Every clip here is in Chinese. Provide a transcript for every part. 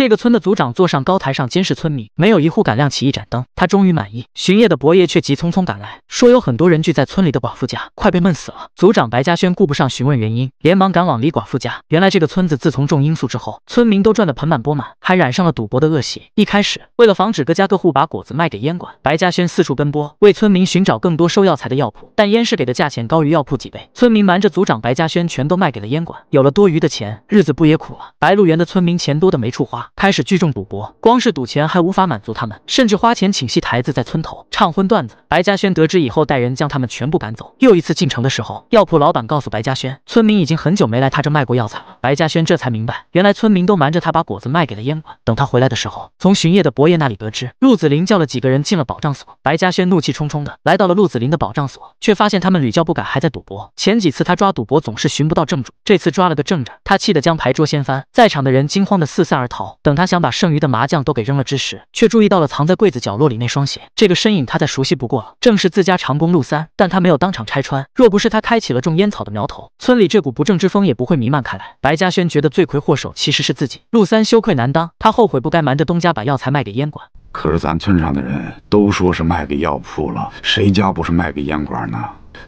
这个村的族长坐上高台上监视村民，没有一户敢亮起一盏灯，他终于满意。巡夜的伯爷却急匆匆赶来，说有很多人聚在村里的寡妇家，快被闷死了。族长白嘉轩顾不上询问原因，连忙赶往李寡妇家。原来这个村子自从种罂粟之后，村民都赚得盆满钵满，还染上了赌博的恶习。一开始，为了防止各家各户把果子卖给烟馆，白嘉轩四处奔波，为村民寻找更多收药材的药铺。但烟是给的价钱高于药铺几倍，村民瞒着族长白嘉轩，全都卖给了烟馆。有了多余的钱，日子不也苦了？白鹿原的村民钱多的没处花。开始聚众赌博，光是赌钱还无法满足他们，甚至花钱请戏台子在村头唱荤段子。白嘉轩得知以后，带人将他们全部赶走。又一次进城的时候，药铺老板告诉白嘉轩，村民已经很久没来他这卖过药材了。白嘉轩这才明白，原来村民都瞒着他把果子卖给了烟馆。等他回来的时候，从巡夜的伯爷那里得知，陆子霖叫了几个人进了保障所。白嘉轩怒气冲冲的来到了陆子霖的保障所，却发现他们屡教不改，还在赌博。前几次他抓赌博总是寻不到正主，这次抓了个正着，他气得将牌桌掀翻，在场的人惊慌的四散而逃。等他想把剩余的麻将都给扔了之时，却注意到了藏在柜子角落里那双鞋。这个身影他再熟悉不过了，正是自家长工陆三。但他没有当场拆穿，若不是他开启了种烟草的苗头，村里这股不正之风也不会弥漫开来。白嘉轩觉得罪魁祸首其实是自己。陆三羞愧难当，他后悔不该瞒着东家把药材卖给烟馆。可是咱村上的人都说是卖给药铺了，谁家不是卖给烟馆呢？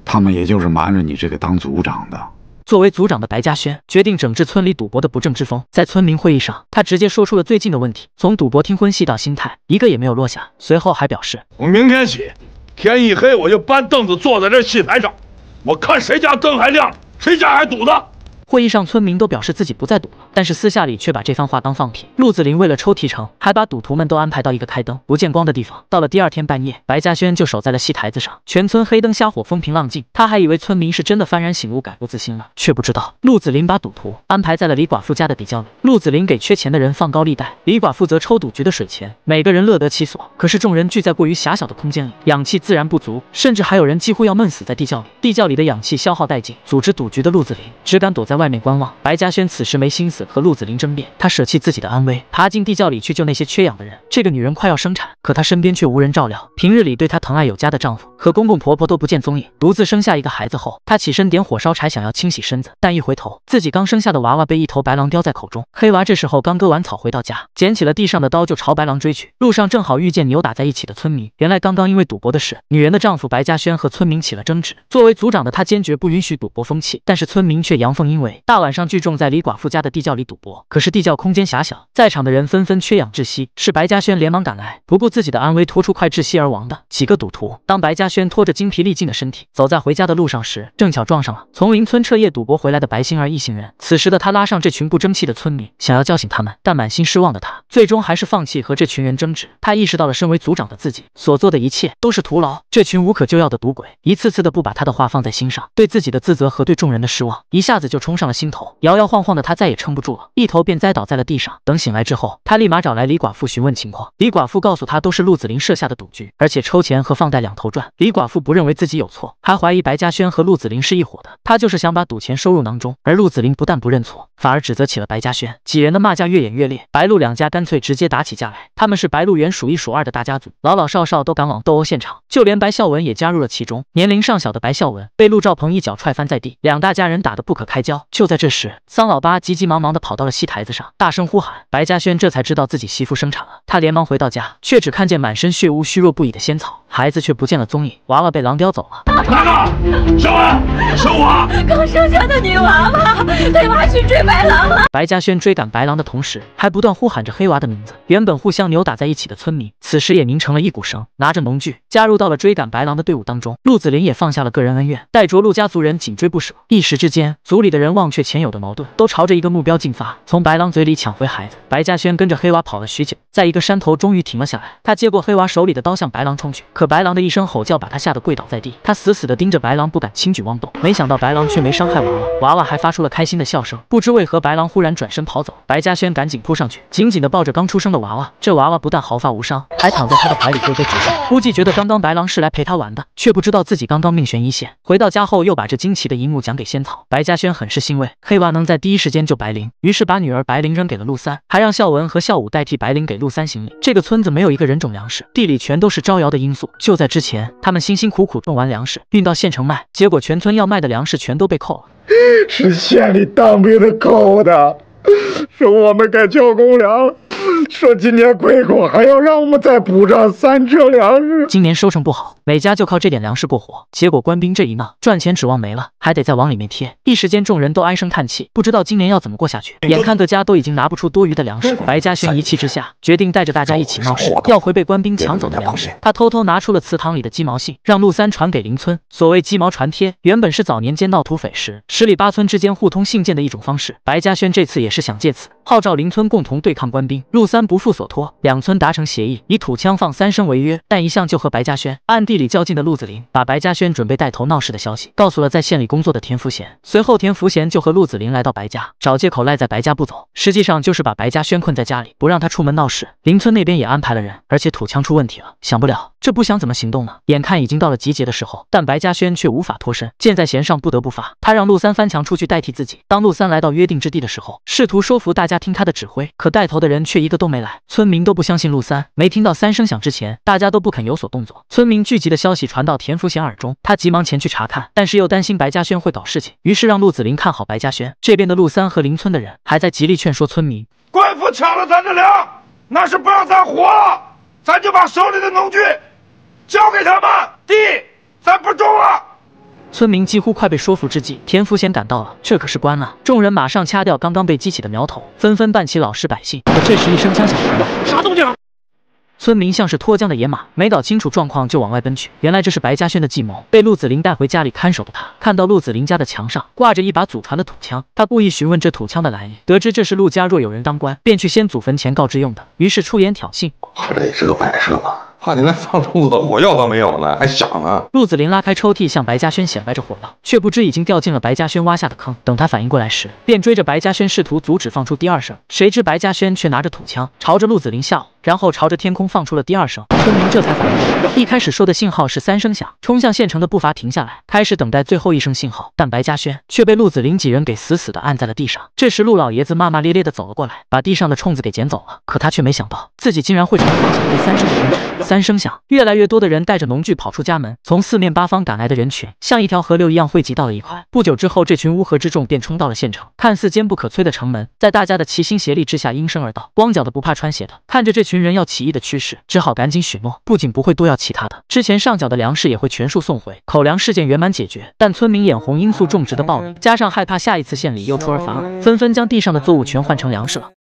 他们也就是瞒着你这个当族长的。作为组长的白嘉轩决定整治村里赌博的不正之风，在村民会议上，他直接说出了最近的问题，从赌博、听婚戏到心态，一个也没有落下。随后还表示，我明天起，天一黑我就搬凳子坐在这戏台上，我看谁家灯还亮，谁家还赌的。会议上，村民都表示自己不再赌了，但是私下里却把这番话当放屁。陆子霖为了抽提成，还把赌徒们都安排到一个开灯不见光的地方。到了第二天半夜，白嘉轩就守在了戏台子上，全村黑灯瞎火，风平浪静。他还以为村民是真的幡然醒悟，改过自新了，却不知道陆子霖把赌徒安排在了李寡妇家的地窖里。陆子霖给缺钱的人放高利贷，李寡妇则抽赌局的水钱，每个人乐得其所。可是众人聚在过于狭小的空间里，氧气自然不足，甚至还有人几乎要闷死在地窖里。地窖里的氧气消耗殆尽，组织赌局的陆子霖只敢躲在外。外面观望，白嘉轩此时没心思和陆子霖争辩，他舍弃自己的安危，爬进地窖里去救那些缺氧的人。这个女人快要生产，可她身边却无人照料。平日里对她疼爱有加的丈夫和公公婆婆都不见踪影。独自生下一个孩子后，她起身点火烧柴，想要清洗身子，但一回头，自己刚生下的娃娃被一头白狼叼在口中。黑娃这时候刚割完草回到家，捡起了地上的刀就朝白狼追去。路上正好遇见扭打在一起的村民，原来刚刚因为赌博的事，女人的丈夫白嘉轩和村民起了争执。作为族长的他坚决不允许赌博风气，但是村民却阳奉阴违。大晚上聚众在李寡妇家的地窖里赌博，可是地窖空间狭小，在场的人纷纷缺氧窒息。是白嘉轩连忙赶来，不顾自己的安危，拖出快窒息而亡的几个赌徒。当白嘉轩拖着精疲力尽的身体走在回家的路上时，正巧撞上了从邻村彻夜赌博回来的白星儿一行人。此时的他拉上这群不争气的村民，想要叫醒他们，但满心失望的他最终还是放弃和这群人争执。他意识到了身为族长的自己所做的一切都是徒劳。这群无可救药的赌鬼，一次次的不把他的话放在心上，对自己的自责和对众人的失望一下子就冲。冲上了心头，摇摇晃晃的他再也撑不住了，一头便栽倒在了地上。等醒来之后，他立马找来李寡妇询问情况。李寡妇告诉他，都是陆子霖设下的赌局，而且抽钱和放贷两头赚。李寡妇不认为自己有错，还怀疑白嘉轩和陆子霖是一伙的，他就是想把赌钱收入囊中。而陆子霖不但不认错，反而指责起了白嘉轩。几人的骂架越演越烈，白鹿两家干脆直接打起架来。他们是白鹿原数一数二的大家族，老老少少都赶往斗殴现场，就连白孝文也加入了其中。年龄尚小的白孝文被陆兆鹏一脚踹翻在地，两大家人打得不可开交。就在这时，桑老八急急忙忙地跑到了戏台子上，大声呼喊。白嘉轩这才知道自己媳妇生产了，他连忙回到家，却只看见满身血污、虚弱不已的仙草，孩子却不见了踪影，娃娃被狼叼走了。哪个？小婉，小婉，刚生下的女娃娃被娃去追白狼了。白嘉轩追赶白狼的同时，还不断呼喊着黑娃的名字。原本互相扭打在一起的村民，此时也凝成了一股绳，拿着农具加入到了追赶白狼的队伍当中。陆子霖也放下了个人恩怨，带着陆家族人紧追不舍。一时之间，族里的人。忘却前有的矛盾，都朝着一个目标进发，从白狼嘴里抢回孩子。白嘉轩跟着黑娃跑了许久，在一个山头终于停了下来。他接过黑娃手里的刀，向白狼冲去。可白狼的一声吼叫把他吓得跪倒在地。他死死地盯着白狼，不敢轻举妄动。没想到白狼却没伤害娃娃，娃娃还发出了开心的笑声。不知为何，白狼忽然转身跑走。白嘉轩赶紧扑上去，紧紧地抱着刚出生的娃娃。这娃娃不但毫发无伤，还躺在他的怀里咯咯直笑。估计觉得刚刚白狼是来陪他玩的，却不知道自己刚刚命悬一线。回到家后，又把这惊奇的一幕讲给仙草。白嘉轩很是。欣慰，黑娃能在第一时间救白灵，于是把女儿白灵扔给了陆三，还让孝文和孝武代替白灵给陆三行礼。这个村子没有一个人种粮食，地里全都是招摇的罂粟。就在之前，他们辛辛苦苦种完粮食，运到县城卖，结果全村要卖的粮食全都被扣了，是县里当兵的扣的，是我们该交公粮。说今年贵国还要让我们再补上三车粮食，今年收成不好，每家就靠这点粮食过活。结果官兵这一闹，赚钱指望没了，还得再往里面贴。一时间，众人都唉声叹气，不知道今年要怎么过下去。眼看各家都已经拿不出多余的粮食，白嘉轩一气之下，决定带着大家一起闹事，要回被官兵抢走的粮食。他偷偷拿出了祠堂里的鸡毛信，让陆三传给邻村。所谓鸡毛传帖，原本是早年间闹土匪时，十里八村之间互通信件的一种方式。白嘉轩这次也是想借此号召邻村共同对抗官兵。陆三。不负所托，两村达成协议，以土枪放三声为约。但一向就和白嘉轩暗地里较劲的陆子霖，把白嘉轩准备带头闹事的消息告诉了在县里工作的田福贤。随后，田福贤就和陆子霖来到白家，找借口赖在白家不走，实际上就是把白嘉轩困在家里，不让他出门闹事。邻村那边也安排了人，而且土枪出问题了，响不了，这不想怎么行动呢？眼看已经到了集结的时候，但白嘉轩却无法脱身，箭在弦上，不得不发。他让陆三翻墙出去代替自己。当陆三来到约定之地的时候，试图说服大家听他的指挥，可带头的人却一个。都没来，村民都不相信陆三没听到三声响之前，大家都不肯有所动作。村民聚集的消息传到田福贤耳中，他急忙前去查看，但是又担心白嘉轩会搞事情，于是让陆子霖看好白嘉轩这边的陆三和邻村的人，还在极力劝说村民，官府抢了咱的粮，那是不让咱活，咱就把手里的农具交给他们，地咱不种了。村民几乎快被说服之际，田福贤赶到了。这可是官啊！众人马上掐掉刚刚被激起的苗头，纷纷扮起老实百姓。可这时一声枪响，啥动静？村民像是脱缰的野马，没搞清楚状况就往外奔去。原来这是白嘉轩的计谋，被陆子霖带回家里看守的他，看到陆子霖家的墙上挂着一把祖传的土枪，他故意询问这土枪的来历，得知这是陆家若有人当官，便去先祖坟前告知用的，于是出言挑衅。这也是个摆设吧。”怕你那放兔子火药都没有了，还想呢？陆子霖拉开抽屉，向白嘉轩显摆着火药，却不知已经掉进了白嘉轩挖下的坑。等他反应过来时，便追着白嘉轩试图阻止放出第二声，谁知白嘉轩却拿着土枪朝着陆子霖笑，然后朝着天空放出了第二声。村民这才反应，一开始说的信号是三声响，冲向县城的步伐停下来，开始等待最后一声信号。但白嘉轩却被陆子霖几人给死死的按在了地上。这时陆老爷子骂骂咧咧的走了过来，把地上的虫子给捡走了。可他却没想到，自己竟然会成为第三声响。止。三声响，越来越多的人带着农具跑出家门，从四面八方赶来的人群像一条河流一样汇集到了一块。不久之后，这群乌合之众便冲到了县城。看似坚不可摧的城门，在大家的齐心协力之下应声而倒。光脚的不怕穿鞋的，看着这群人要起义的趋势，只好赶紧许诺，不仅不会多要其他的，之前上缴的粮食也会全数送回。口粮事件圆满解决，但村民眼红罂粟种植的暴利，加上害怕下一次县里又出尔反尔，纷纷将地上的作物全换成粮食了。